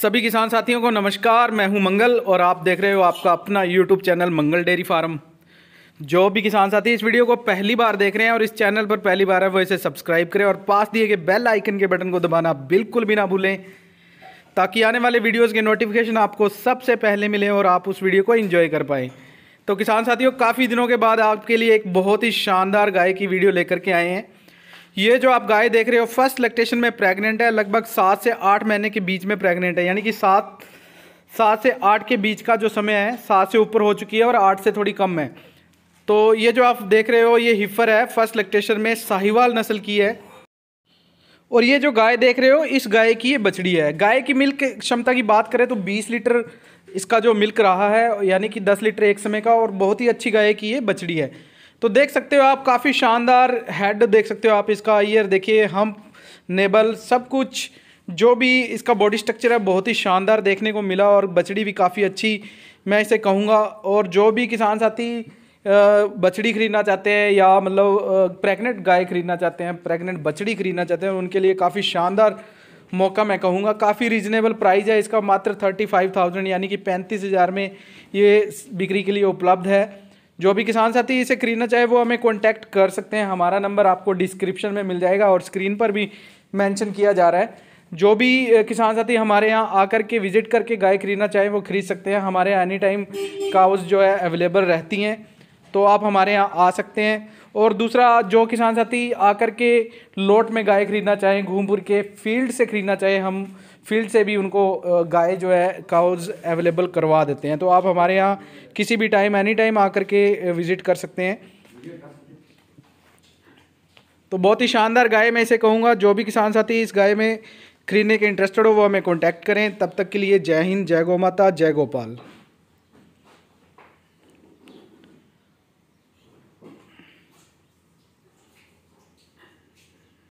सभी किसान साथियों को नमस्कार मैं हूं मंगल और आप देख रहे हो आपका अपना YouTube channel Mangal dairy farm जो भी किसान साथी इस वीडियो को पहली बार देख रहे हैं और इस चैनल पर पहली बार है वो इसे सब्सक्राइब करें और पास दिए गए बेल आइकन के बटन को दबाना बिल्कुल भी ना भूलें ताकि आने वाले वीडियोज़ के नोटिफिकेशन आपको सबसे पहले मिलें और आप उस वीडियो को इन्जॉय कर पाएँ तो किसान साथियों काफ़ी दिनों के बाद आपके लिए एक बहुत ही शानदार गाय की वीडियो लेकर के आए हैं ये जो आप गाय देख रहे हो फर्स्ट लैक्टेशन में प्रेग्नेंट है लगभग सात से आठ महीने के बीच में प्रेग्नेंट है यानी कि सात सात से आठ के बीच का जो समय है सात से ऊपर हो चुकी है और आठ से थोड़ी कम है तो ये जो आप देख रहे हो ये हिफर है फर्स्ट लैक्टेशन में साहिवाल नस्ल की है और ये जो गाय देख रहे हो इस गाय की ये बछड़ी है गाय की मिल्क क्षमता की बात करें तो 20 लीटर इसका जो मिल्क रहा है यानी कि 10 लीटर एक समय का और बहुत ही अच्छी गाय की ये बछड़ी है तो देख सकते हो आप काफ़ी शानदार हेड देख सकते हो आप इसका ईयर देखिए हम नेबल सब कुछ जो भी इसका बॉडी स्ट्रक्चर है बहुत ही शानदार देखने को मिला और बछड़ी भी काफ़ी अच्छी मैं इसे कहूँगा और जो भी किसान साथी बछड़ी खरीदना चाहते हैं या मतलब प्रेग्नेंट गाय खरीदना चाहते हैं प्रेग्नेंट बछड़ी खरीदना चाहते हैं उनके लिए काफ़ी शानदार मौका मैं कहूँगा काफ़ी रीजनेबल प्राइस है इसका मात्र थर्टी फाइव थाउजेंड यानी कि पैंतीस हज़ार में ये बिक्री के लिए उपलब्ध है जो भी किसान साथी इसे खरीदना चाहे वो हमें कॉन्टैक्ट कर सकते हैं हमारा नंबर आपको डिस्क्रिप्शन में मिल जाएगा और स्क्रीन पर भी मैंशन किया जा रहा है जो भी किसान साथी हमारे यहाँ आकर के विज़िट करके गाय खरीदना चाहें वो खरीद सकते हैं हमारे यहाँ एनी टाइम काउस जो है अवेलेबल रहती हैं तो आप हमारे यहाँ आ सकते हैं और दूसरा जो किसान साथी आकर के लोट में गाय खरीदना चाहें घूम फिर के फील्ड से खरीदना चाहें हम फील्ड से भी उनको गाय जो है काउज अवेलेबल करवा देते हैं तो आप हमारे यहाँ किसी भी टाइम एनी टाइम आकर के विज़िट कर सकते हैं तो बहुत ही शानदार गाय मैं इसे कहूँगा जो भी किसान साथी इस गाय में खरीदने के इंटरेस्टेड हो वो हमें कॉन्टैक्ट करें तब तक के लिए जय हिंद जय गौ माता जय गोपाल